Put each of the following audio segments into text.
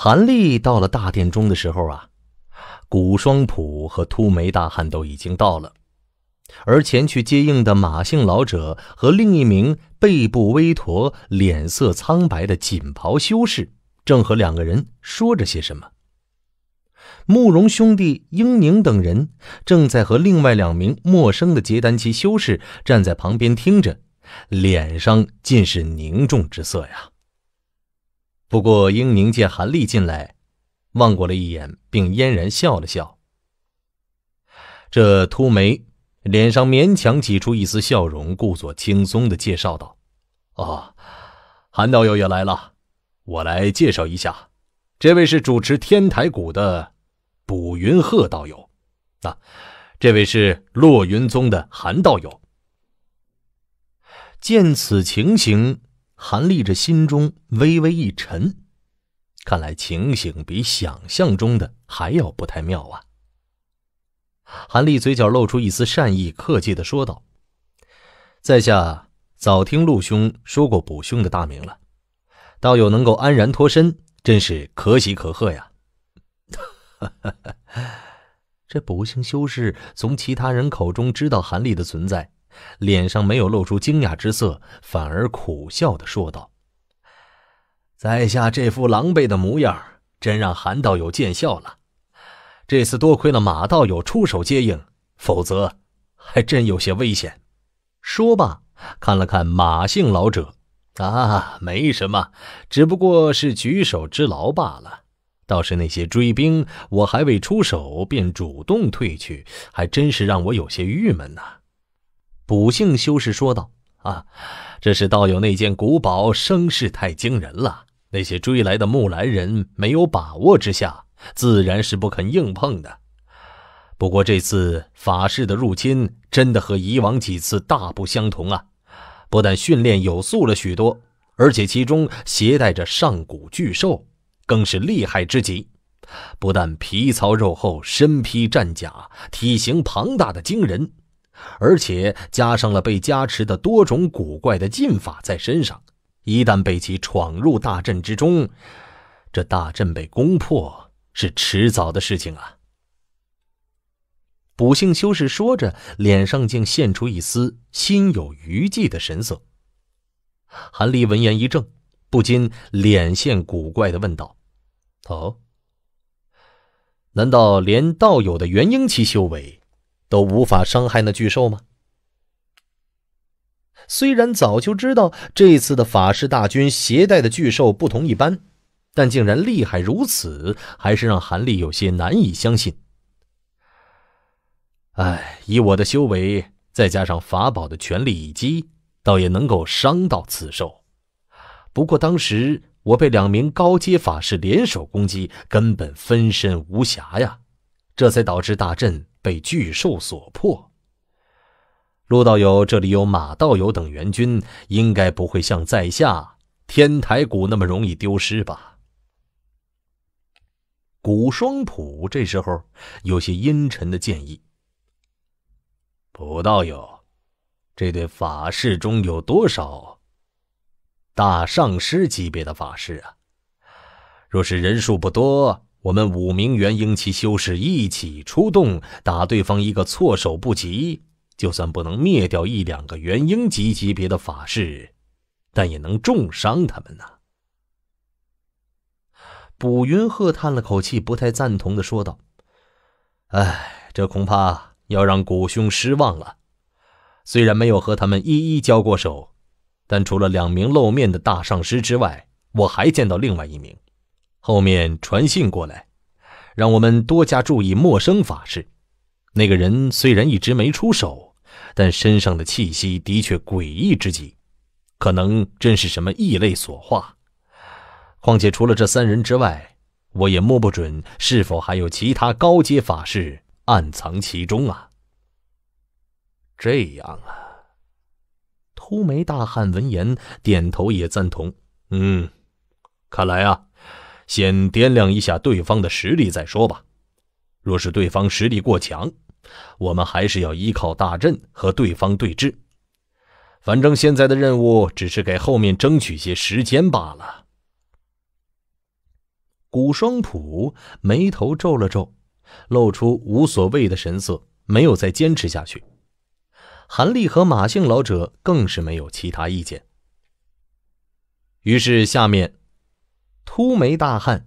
韩立到了大殿中的时候啊，古双普和秃眉大汉都已经到了，而前去接应的马姓老者和另一名背部微驼、脸色苍白的锦袍修士，正和两个人说着些什么。慕容兄弟、英宁等人正在和另外两名陌生的结丹期修士站在旁边听着，脸上尽是凝重之色呀。不过，英宁见韩立进来，望过了一眼，并嫣然笑了笑。这秃眉脸上勉强挤出一丝笑容，故作轻松的介绍道：“哦，韩道友也来了，我来介绍一下，这位是主持天台谷的卜云鹤道友，啊，这位是落云宗的韩道友。”见此情形。韩立这心中微微一沉，看来情形比想象中的还要不太妙啊。韩立嘴角露出一丝善意、客气的说道：“在下早听陆兄说过卜兄的大名了，倒有能够安然脱身，真是可喜可贺呀。”这卜姓修士从其他人口中知道韩立的存在。脸上没有露出惊讶之色，反而苦笑地说道：“在下这副狼狈的模样，真让韩道友见笑了。这次多亏了马道友出手接应，否则还真有些危险。”说罢，看了看马姓老者，“啊，没什么，只不过是举手之劳罢了。倒是那些追兵，我还未出手便主动退去，还真是让我有些郁闷呐。”卜姓修士说道：“啊，这是道友那件古宝声势太惊人了。那些追来的木兰人没有把握之下，自然是不肯硬碰的。不过这次法士的入侵真的和以往几次大不相同啊！不但训练有素了许多，而且其中携带着上古巨兽，更是厉害之极。不但皮糙肉厚，身披战甲，体型庞大的惊人。”而且加上了被加持的多种古怪的禁法在身上，一旦被其闯入大阵之中，这大阵被攻破是迟早的事情啊！卜姓修士说着，脸上竟现出一丝心有余悸的神色。韩立闻言一怔，不禁脸现古怪的问道：“哦？难道连道友的元婴期修为？”都无法伤害那巨兽吗？虽然早就知道这次的法师大军携带的巨兽不同一般，但竟然厉害如此，还是让韩立有些难以相信。唉，以我的修为，再加上法宝的全力一击，倒也能够伤到此兽。不过当时我被两名高阶法师联手攻击，根本分身无暇呀，这才导致大阵。被巨兽所破，陆道友，这里有马道友等援军，应该不会像在下天台谷那么容易丢失吧？古双普这时候有些阴沉的建议。普道友，这对法师中有多少大上师级别的法师啊？若是人数不多。我们五名元婴期修士一起出动，打对方一个措手不及。就算不能灭掉一两个元婴级级别的法师，但也能重伤他们呐。卜云鹤叹了口气，不太赞同的说道：“哎，这恐怕要让古兄失望了。虽然没有和他们一一交过手，但除了两名露面的大上师之外，我还见到另外一名。”后面传信过来，让我们多加注意陌生法师。那个人虽然一直没出手，但身上的气息的确诡异之极，可能真是什么异类所化。况且除了这三人之外，我也摸不准是否还有其他高阶法师暗藏其中啊。这样啊，秃眉大汉闻言点头也赞同：“嗯，看来啊。”先掂量一下对方的实力再说吧。若是对方实力过强，我们还是要依靠大阵和对方对峙。反正现在的任务只是给后面争取些时间罢了。古双普眉头皱了皱，露出无所谓的神色，没有再坚持下去。韩立和马姓老者更是没有其他意见。于是下面。秃眉大汉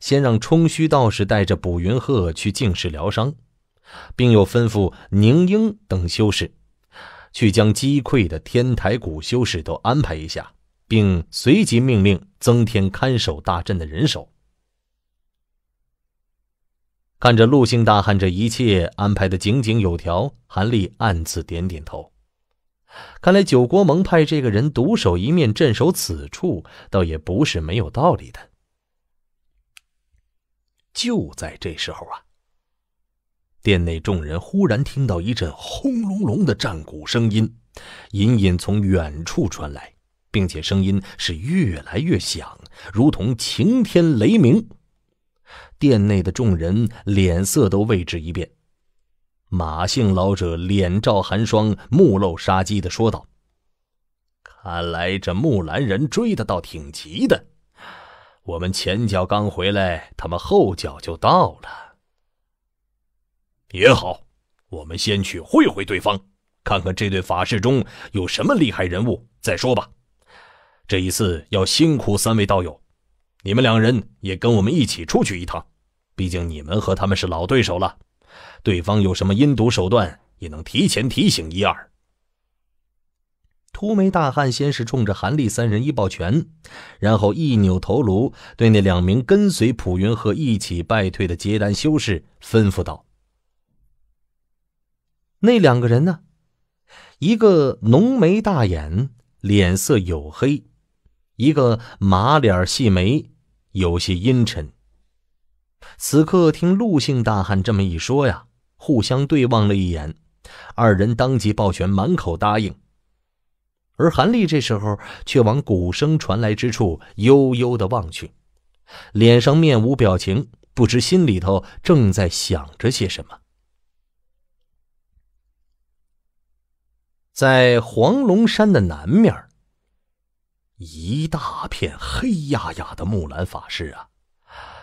先让冲虚道士带着卜云鹤去静室疗伤，并又吩咐宁英等修士去将击溃的天台谷修士都安排一下，并随即命令增添看守大阵的人手。看着陆姓大汉这一切安排的井井有条，韩立暗自点点头。看来九国盟派这个人独守一面，镇守此处，倒也不是没有道理的。就在这时候啊，殿内众人忽然听到一阵轰隆隆的战鼓声音，隐隐从远处传来，并且声音是越来越响，如同晴天雷鸣。殿内的众人脸色都为之一变。马姓老者脸罩寒霜，目露杀机的说道：“看来这木兰人追的倒挺急的，我们前脚刚回来，他们后脚就到了。也好，我们先去会会对方，看看这对法事中有什么厉害人物再说吧。这一次要辛苦三位道友，你们两人也跟我们一起出去一趟，毕竟你们和他们是老对手了。”对方有什么阴毒手段，也能提前提醒一二。秃眉大汉先是冲着韩立三人一抱拳，然后一扭头颅，对那两名跟随普云鹤一起败退的结丹修士吩咐道：“那两个人呢？一个浓眉大眼，脸色黝黑；一个马脸细眉，有些阴沉。”此刻听陆姓大汉这么一说呀，互相对望了一眼，二人当即抱拳，满口答应。而韩立这时候却往鼓声传来之处悠悠地望去，脸上面无表情，不知心里头正在想着些什么。在黄龙山的南面，一大片黑压压的木兰法师啊。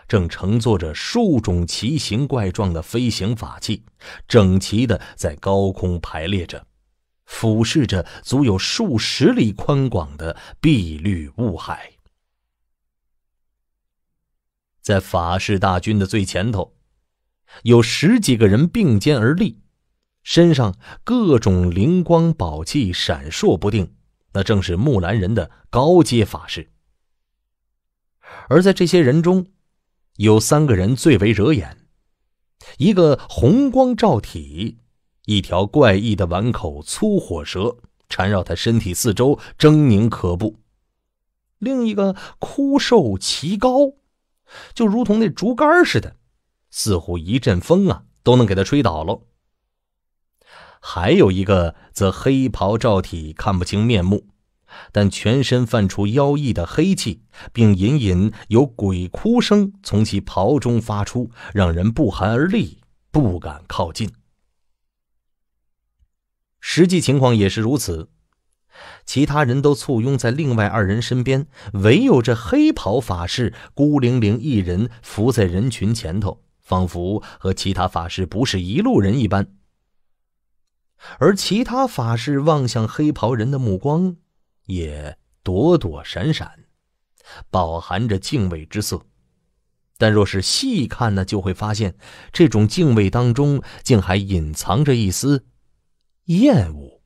正乘坐着数种奇形怪状的飞行法器，整齐地在高空排列着，俯视着足有数十里宽广的碧绿雾海。在法式大军的最前头，有十几个人并肩而立，身上各种灵光宝器闪烁不定，那正是木兰人的高阶法师。而在这些人中，有三个人最为惹眼，一个红光照体，一条怪异的碗口粗火蛇缠绕他身体四周，狰狞可怖；另一个枯瘦奇高，就如同那竹竿似的，似乎一阵风啊都能给他吹倒喽。还有一个则黑袍罩体，看不清面目。但全身泛出妖异的黑气，并隐隐有鬼哭声从其袍中发出，让人不寒而栗，不敢靠近。实际情况也是如此，其他人都簇拥在另外二人身边，唯有这黑袍法师孤零零一人伏在人群前头，仿佛和其他法师不是一路人一般。而其他法师望向黑袍人的目光。也躲躲闪闪，饱含着敬畏之色，但若是细看呢，就会发现这种敬畏当中竟还隐藏着一丝厌恶。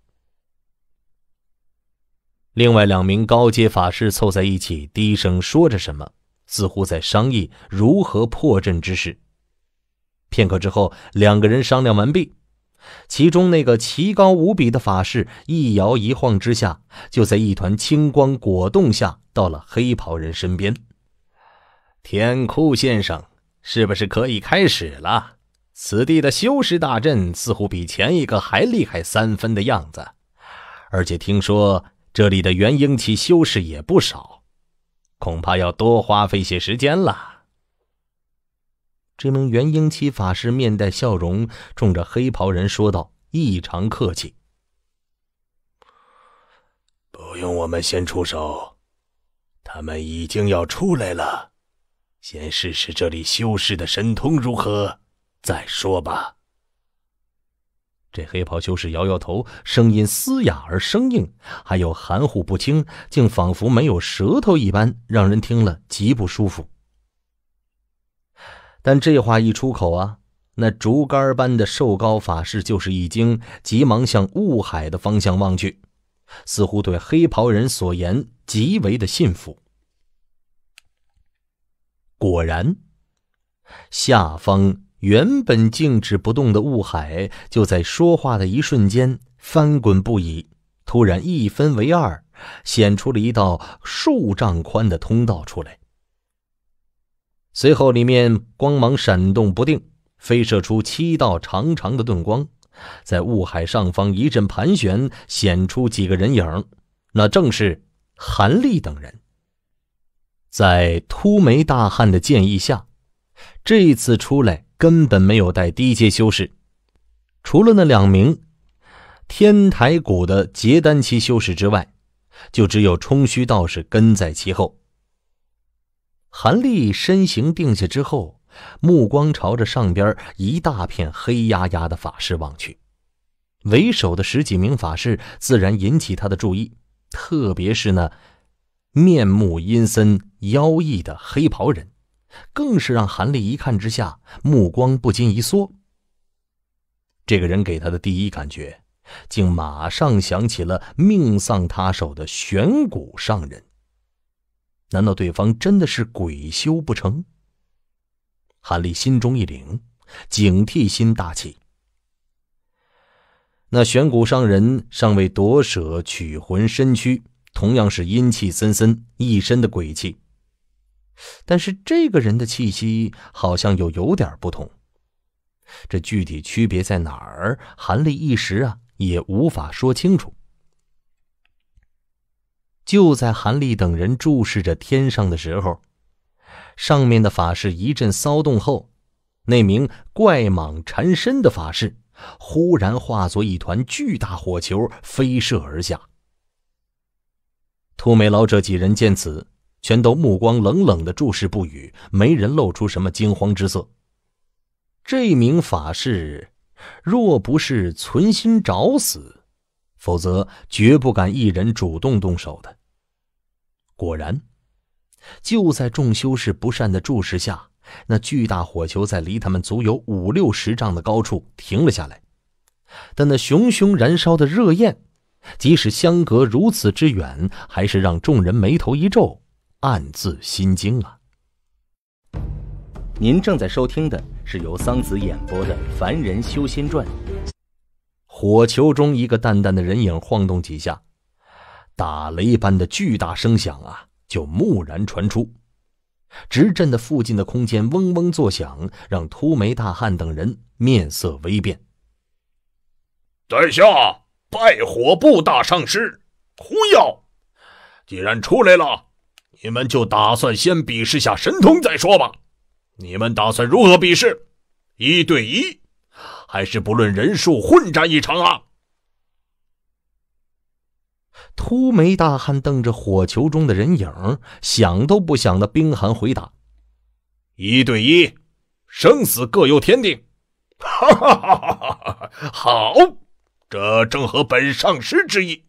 另外两名高阶法师凑在一起，低声说着什么，似乎在商议如何破阵之事。片刻之后，两个人商量完毕。其中那个奇高无比的法式，一摇一晃之下，就在一团青光果冻下，到了黑袍人身边。天库先生，是不是可以开始了？此地的修士大阵似乎比前一个还厉害三分的样子，而且听说这里的元婴期修士也不少，恐怕要多花费些时间了。这名元婴期法师面带笑容，冲着黑袍人说道，异常客气：“不用我们先出手，他们已经要出来了。先试试这里修士的神通如何，再说吧。”这黑袍修士摇摇头，声音嘶哑而生硬，还有含糊不清，竟仿佛没有舌头一般，让人听了极不舒服。但这话一出口啊，那竹竿般的瘦高法师就是一惊，急忙向雾海的方向望去，似乎对黑袍人所言极为的信服。果然，下方原本静止不动的雾海就在说话的一瞬间翻滚不已，突然一分为二，显出了一道数丈宽的通道出来。随后，里面光芒闪动不定，飞射出七道长长的遁光，在雾海上方一阵盘旋，显出几个人影。那正是韩立等人。在秃眉大汉的建议下，这一次出来根本没有带低阶修士，除了那两名天台谷的结丹期修士之外，就只有冲虚道士跟在其后。韩立身形定下之后，目光朝着上边一大片黑压压的法师望去。为首的十几名法师自然引起他的注意，特别是那面目阴森妖异的黑袍人，更是让韩立一看之下，目光不禁一缩。这个人给他的第一感觉，竟马上想起了命丧他手的玄古上人。难道对方真的是鬼修不成？韩立心中一凛，警惕心大起。那玄骨上人尚未夺舍取魂身躯，同样是阴气森森，一身的鬼气。但是这个人的气息好像又有点不同，这具体区别在哪儿？韩立一时啊也无法说清楚。就在韩立等人注视着天上的时候，上面的法事一阵骚动后，那名怪蟒缠身的法事忽然化作一团巨大火球飞射而下。秃眉老者几人见此，全都目光冷冷的注视不语，没人露出什么惊慌之色。这名法士若不是存心找死，否则绝不敢一人主动动手的。果然，就在众修士不善的注视下，那巨大火球在离他们足有五六十丈的高处停了下来。但那熊熊燃烧的热焰，即使相隔如此之远，还是让众人眉头一皱，暗自心惊啊！您正在收听的是由桑梓演播的《凡人修仙传》。火球中，一个淡淡的人影晃动几下。打雷般的巨大声响啊，就蓦然传出，直震的附近的空间嗡嗡作响，让秃眉大汉等人面色微变。在下拜火部大上师胡耀，既然出来了，你们就打算先比试下神通再说吧。你们打算如何比试？一对一，还是不论人数混战一场啊？秃眉大汉瞪着火球中的人影，想都不想的冰寒回答：“一对一，生死各有天定。”“哈哈哈！哈好，这正合本上师之意。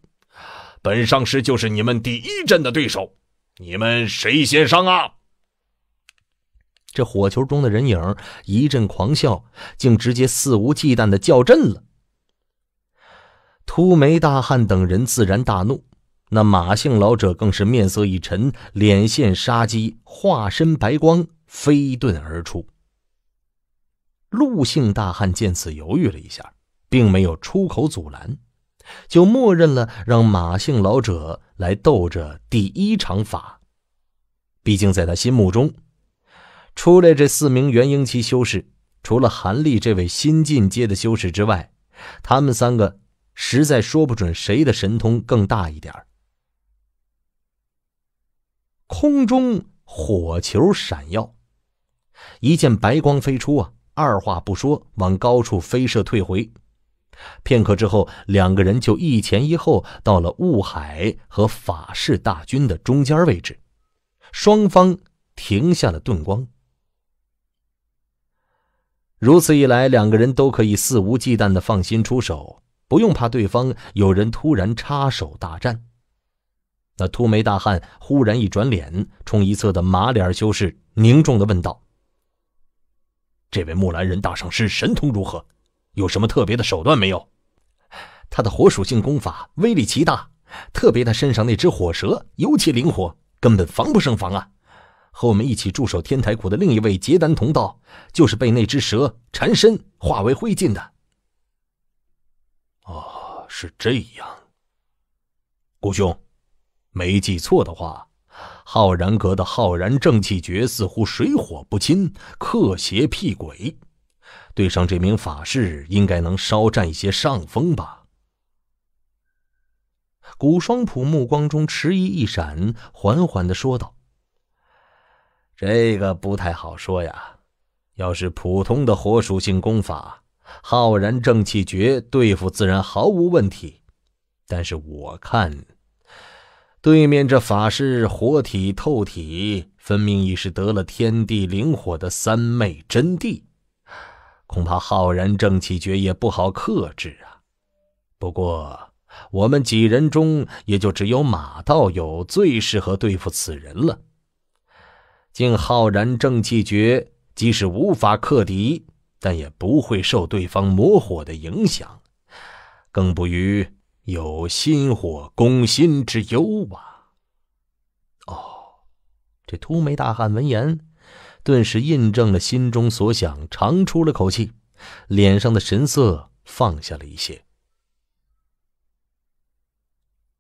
本上师就是你们第一阵的对手，你们谁先上啊？”这火球中的人影一阵狂笑，竟直接肆无忌惮的叫阵了。秃眉大汉等人自然大怒，那马姓老者更是面色一沉，脸现杀机，化身白光飞遁而出。陆姓大汉见此，犹豫了一下，并没有出口阻拦，就默认了让马姓老者来斗这第一场法。毕竟在他心目中，出来这四名元婴期修士，除了韩立这位新进阶的修士之外，他们三个。实在说不准谁的神通更大一点儿。空中火球闪耀，一见白光飞出啊！二话不说，往高处飞射退回。片刻之后，两个人就一前一后到了雾海和法式大军的中间位置，双方停下了盾光。如此一来，两个人都可以肆无忌惮的放心出手。不用怕对方有人突然插手大战。那秃眉大汉忽然一转脸，冲一侧的马脸修士凝重的问道：“这位木兰人大上师神通如何？有什么特别的手段没有？”“他的火属性功法威力奇大，特别他身上那只火蛇尤其灵活，根本防不胜防啊！和我们一起驻守天台谷的另一位结丹同道，就是被那只蛇缠身化为灰烬的。”是这样，顾兄，没记错的话，浩然阁的浩然正气诀似乎水火不侵，克邪辟鬼，对上这名法师，应该能稍占一些上风吧？古双普目光中迟疑一闪，缓缓的说道：“这个不太好说呀，要是普通的火属性功法。”浩然正气诀对付自然毫无问题，但是我看对面这法师活体透体，分明已是得了天地灵火的三昧真谛，恐怕浩然正气诀也不好克制啊。不过我们几人中，也就只有马道友最适合对付此人了。竟浩然正气诀，即使无法克敌。但也不会受对方魔火的影响，更不于有心火攻心之忧吧？哦，这秃眉大汉闻言，顿时印证了心中所想，长出了口气，脸上的神色放下了一些。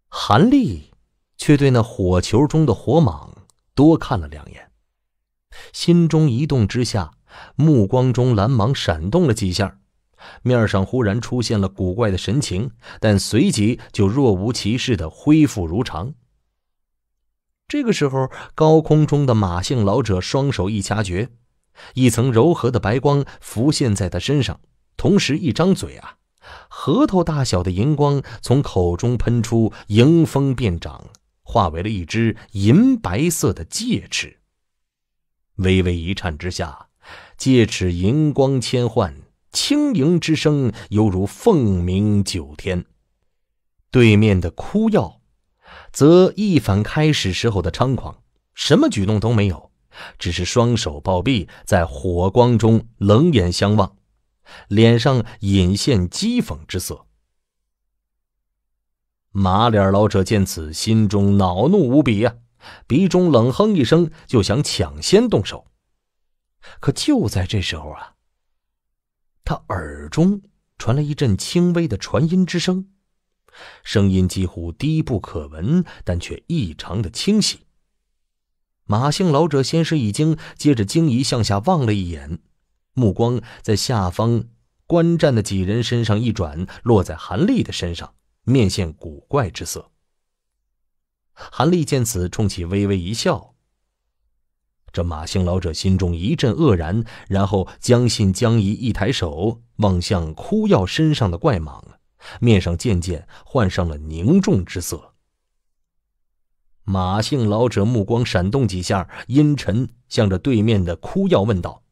韩立却对那火球中的火蟒多看了两眼，心中一动之下。目光中蓝芒闪动了几下，面上忽然出现了古怪的神情，但随即就若无其事的恢复如常。这个时候，高空中的马姓老者双手一掐诀，一层柔和的白光浮现在他身上，同时一张嘴啊，核桃大小的银光从口中喷出，迎风变长，化为了一只银白色的戒尺，微微一颤之下。戒尺银光千幻，轻盈之声犹如凤鸣九天。对面的枯药，则一反开始时候的猖狂，什么举动都没有，只是双手抱臂，在火光中冷眼相望，脸上隐现讥讽之色。马脸老者见此，心中恼怒无比呀，鼻中冷哼一声，就想抢先动手。可就在这时候啊，他耳中传来一阵轻微的传音之声，声音几乎低不可闻，但却异常的清晰。马姓老者先是一惊，接着惊疑向下望了一眼，目光在下方观战的几人身上一转，落在韩立的身上，面现古怪之色。韩立见此，冲其微微一笑。这马姓老者心中一阵愕然，然后将信将疑，一抬手望向枯药身上的怪蟒，面上渐渐换上了凝重之色。马姓老者目光闪动几下，阴沉，向着对面的枯药问道：“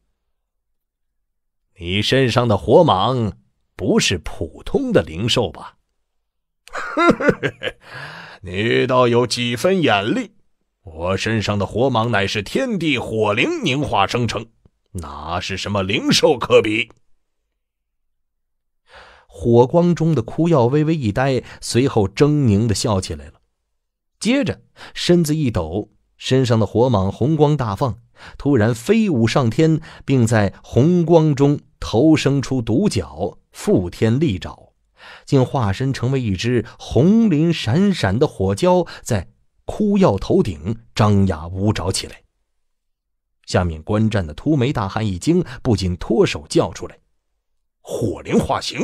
你身上的火蟒不是普通的灵兽吧？”“ 你倒有几分眼力。”我身上的火蟒乃是天地火灵凝化生成，哪是什么灵兽可比？火光中的枯药微微一呆，随后狰狞的笑起来了。接着身子一抖，身上的火蟒红光大放，突然飞舞上天，并在红光中投生出独角，覆天利爪，竟化身成为一只红鳞闪闪的火蛟，在。哭药头顶，张牙舞爪起来。下面观战的秃眉大汉一惊，不禁脱手叫出来：“火灵化形！”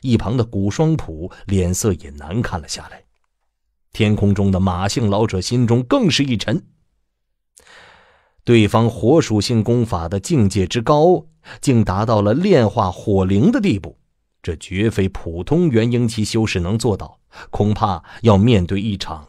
一旁的古双普脸色也难看了下来。天空中的马姓老者心中更是一沉。对方火属性功法的境界之高，竟达到了炼化火灵的地步，这绝非普通元婴期修士能做到，恐怕要面对一场。